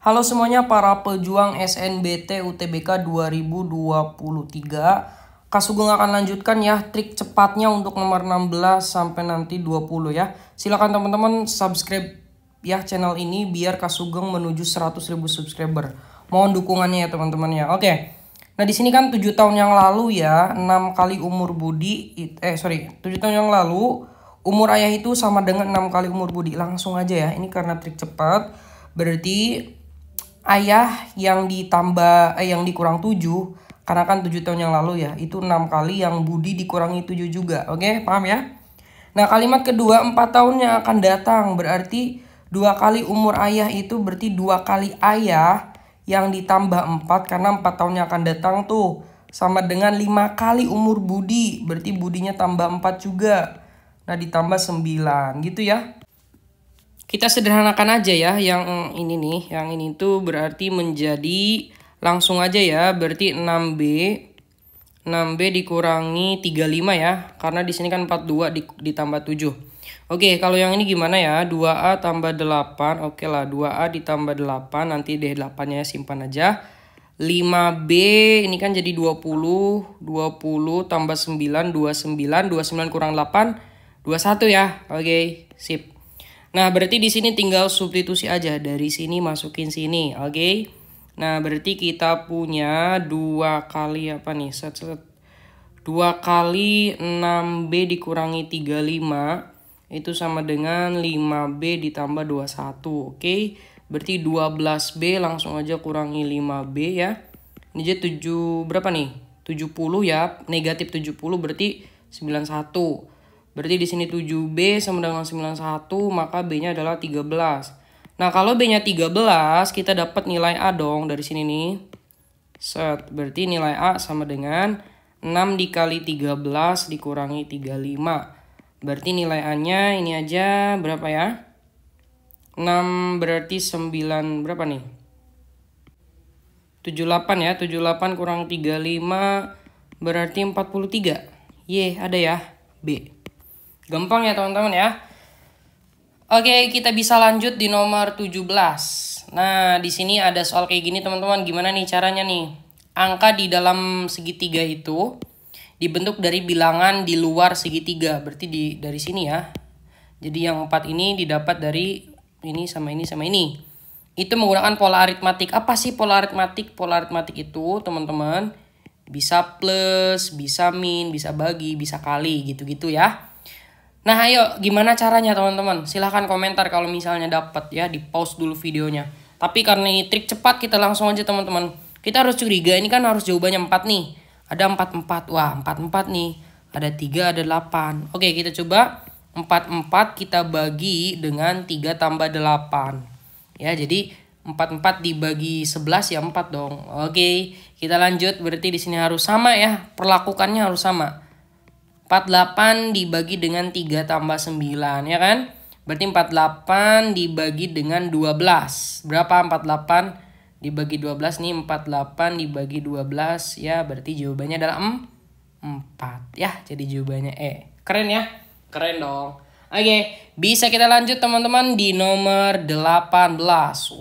Halo semuanya para pejuang SNBT UTBK 2023. Kasugeng akan lanjutkan ya trik cepatnya untuk nomor 16 sampai nanti 20 ya. Silakan teman-teman subscribe ya channel ini biar Kasugeng menuju 100 ribu subscriber. Mohon dukungannya ya teman-teman ya. Oke. Nah, di sini kan 7 tahun yang lalu ya, 6 kali umur Budi eh sorry, 7 tahun yang lalu umur ayah itu sama dengan 6 kali umur Budi. Langsung aja ya. Ini karena trik cepat. Berarti ayah yang ditambah eh, yang dikurang 7 karena kan 7 tahun yang lalu ya itu enam kali yang Budi dikurangi 7 juga oke okay? paham ya nah kalimat kedua 4 tahun yang akan datang berarti dua kali umur ayah itu berarti dua kali ayah yang ditambah 4 karena empat tahunnya akan datang tuh sama dengan lima kali umur Budi berarti Budinya tambah 4 juga nah ditambah 9 gitu ya kita sederhanakan aja ya yang ini nih yang ini tuh berarti menjadi langsung aja ya berarti 6B 6B dikurangi 35 ya karena di sini kan 42 ditambah 7 Oke kalau yang ini gimana ya 2A tambah 8 Oke lah 2A ditambah 8 nanti deh 8 nya simpan aja 5B ini kan jadi 20 20 tambah 9 29 29 kurang 8 21 ya Oke sip Nah, berarti di sini tinggal substitusi aja. Dari sini masukin sini, oke? Okay? Nah, berarti kita punya dua kali apa nih? Set, set. 2 kali 6B dikurangi 35. Itu sama dengan 5B ditambah 21, oke? Okay? Berarti 12B langsung aja kurangi 5B ya. Ini jadi 7, berapa nih? 70 ya, negatif 70 berarti 91. Berarti di sini 7B sama dengan 91, maka B-nya adalah 13. Nah, kalau B-nya 13, kita dapat nilai A dong dari sini nih. Set, berarti nilai A sama dengan 6 dikali 13 dikurangi 35. Berarti nilai A-nya ini aja berapa ya? 6 berarti 9 berapa nih? 78 ya, 78 kurang 35 berarti 43. Ye, ada ya B. Gampang ya teman-teman ya. Oke, kita bisa lanjut di nomor 17. Nah, di sini ada soal kayak gini teman-teman. Gimana nih caranya nih? Angka di dalam segitiga itu dibentuk dari bilangan di luar segitiga. Berarti di dari sini ya. Jadi yang 4 ini didapat dari ini sama ini sama ini. Itu menggunakan pola aritmatik. Apa sih pola aritmatik? Pola aritmatik itu, teman-teman, bisa plus, bisa min, bisa bagi, bisa kali gitu-gitu ya. Nah, ayo gimana caranya teman-teman? Silahkan komentar kalau misalnya dapat ya, di pause dulu videonya. Tapi karena ini trik cepat, kita langsung aja teman-teman. Kita harus curiga, ini kan harus jawabannya 4 nih. Ada 44, wah 44 nih. Ada 3, ada 8. Oke, kita coba 44 kita bagi dengan 3 tambah 8. Ya, jadi 44 dibagi 11 ya 4 dong. Oke, kita lanjut. Berarti di sini harus sama ya, perlakukannya harus sama. 48 dibagi dengan 3 tambah 9 ya kan? Berarti 48 dibagi dengan 12. Berapa 48 dibagi 12 nih 48 dibagi 12 ya berarti jawabannya adalah 4 ya. Jadi jawabannya E. Keren ya? Keren dong. Oke, bisa kita lanjut teman-teman di nomor 18.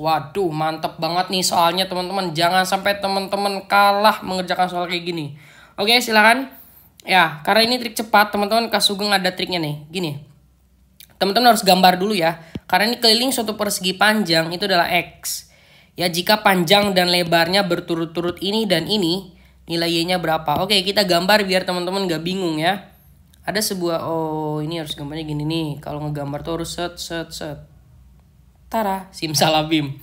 Waduh, mantep banget nih soalnya teman-teman. Jangan sampai teman-teman kalah mengerjakan soal kayak gini. Oke, silakan. Ya, karena ini trik cepat, teman-teman Kasugeng ada triknya nih. Gini. Teman-teman harus gambar dulu ya. Karena ini keliling suatu persegi panjang itu adalah X. Ya, jika panjang dan lebarnya berturut-turut ini dan ini, nilai Y-nya berapa? Oke, kita gambar biar teman-teman gak bingung ya. Ada sebuah, oh ini harus gambarnya gini nih. Kalau ngegambar tuh harus set, set, set. Tara, simsalabim.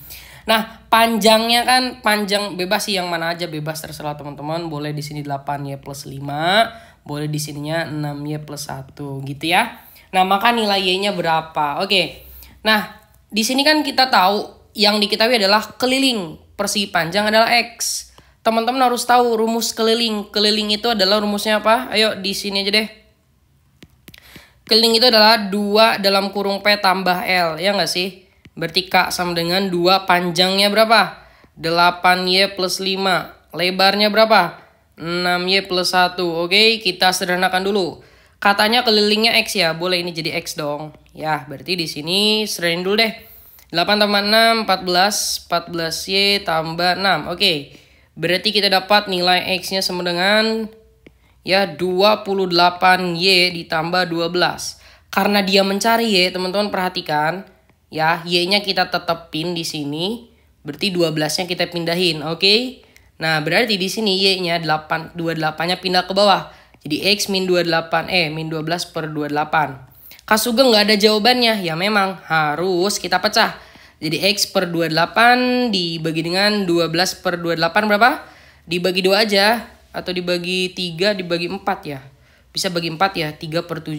Nah, panjangnya kan panjang bebas sih yang mana aja bebas terserah teman-teman. Boleh di sini 8Y plus 5, boleh di sininya 6Y plus 1 gitu ya. Nah, maka nilai Y-nya berapa? Oke. Nah, di sini kan kita tahu yang diketahui adalah keliling persegi panjang adalah X. Teman-teman harus tahu rumus keliling. Keliling itu adalah rumusnya apa? Ayo di sini aja deh. Keliling itu adalah 2 dalam kurung P tambah L, ya nggak sih? Berarti K sama dengan 2 panjangnya berapa? 8Y plus 5. Lebarnya berapa? 6Y plus 1. Oke, kita sederhanakan dulu. Katanya kelilingnya X ya. Boleh ini jadi X dong. Ya, berarti di sini sederhain dulu deh. 8 tambah 6, 14. 14Y tambah 6. Oke, berarti kita dapat nilai X-nya sama dengan ya 28Y ditambah 12. Karena dia mencari Y, ya, teman-teman perhatikan ya y-nya kita tetepin di sini berarti 12-nya kita pindahin oke okay? nah berarti di sini y-nya 8 28-nya pindah ke bawah jadi x min 28 eh min 12 per 28 Kasugeng nggak ada jawabannya ya memang harus kita pecah jadi x per 28 dibagi dengan 12 per 28 berapa dibagi dua aja atau dibagi 3 dibagi 4 ya bisa bagi 4 ya 3 per 7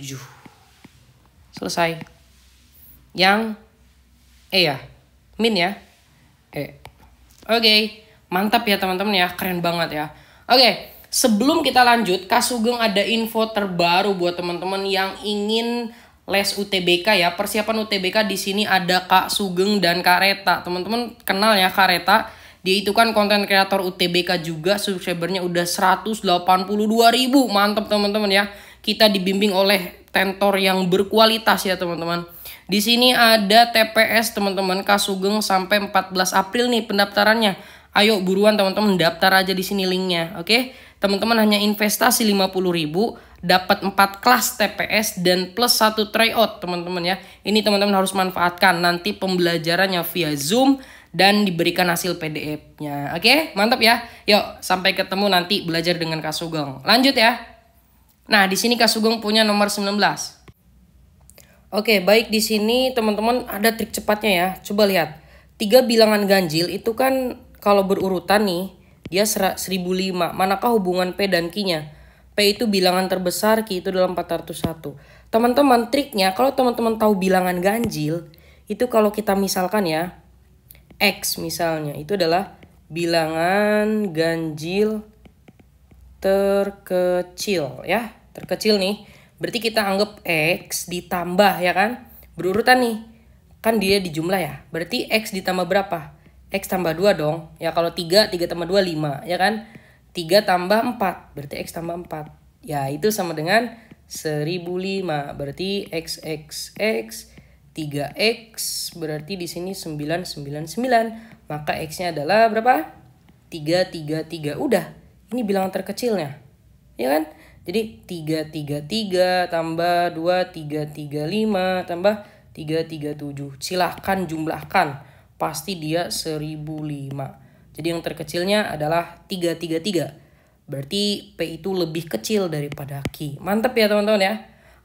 selesai yang eh ya min ya eh oke okay. mantap ya teman-teman ya keren banget ya oke okay. sebelum kita lanjut Kak Sugeng ada info terbaru buat teman-teman yang ingin les UTBK ya persiapan UTBK di sini ada Kak Sugeng dan Kak Reta teman-teman kenal ya Kak Reta dia itu kan konten kreator UTBK juga subscribernya udah 182 ribu mantap teman-teman ya kita dibimbing oleh tentor yang berkualitas ya teman-teman di sini ada TPS teman-teman Kasugeng sampai 14 April nih pendaftarannya. Ayo buruan teman-teman daftar aja di sini linknya, oke? Okay? Teman-teman hanya investasi ribu dapat 4 kelas TPS dan plus 1 tryout teman-teman ya. Ini teman-teman harus manfaatkan nanti pembelajarannya via Zoom dan diberikan hasil PDF-nya. Oke, okay? mantap ya. Yuk, sampai ketemu nanti belajar dengan Kasugeng. Lanjut ya. Nah, di sini Kasugeng punya nomor 19. Oke, baik di sini teman-teman ada trik cepatnya ya. Coba lihat. Tiga bilangan ganjil itu kan kalau berurutan nih, dia 1005. Manakah hubungan P dan Q-nya? P itu bilangan terbesar, Q itu dalam 401. Teman-teman, triknya kalau teman-teman tahu bilangan ganjil, itu kalau kita misalkan ya, X misalnya, itu adalah bilangan ganjil terkecil ya. Terkecil nih. Berarti kita anggap X ditambah ya kan? Berurutan nih. Kan dia di jumlah ya. Berarti X ditambah berapa? X tambah 2 dong. Ya kalau 3, 3 tambah 2, 5. Ya kan? 3 tambah 4. Berarti X tambah 4. Ya itu sama dengan 1005. Berarti X, X, X. 3X berarti di sini 999. Maka X-nya adalah berapa? 333. Udah, ini bilangan terkecilnya. Ya kan? Jadi 333 tambah 2335 tambah 337. Silahkan jumlahkan. Pasti dia 1005. Jadi yang terkecilnya adalah 333. Berarti P itu lebih kecil daripada Q. Mantap ya teman-teman ya.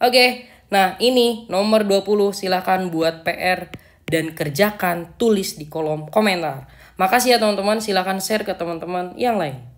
Oke, nah ini nomor 20 silahkan buat PR dan kerjakan tulis di kolom komentar. Makasih ya teman-teman, silahkan share ke teman-teman yang lain.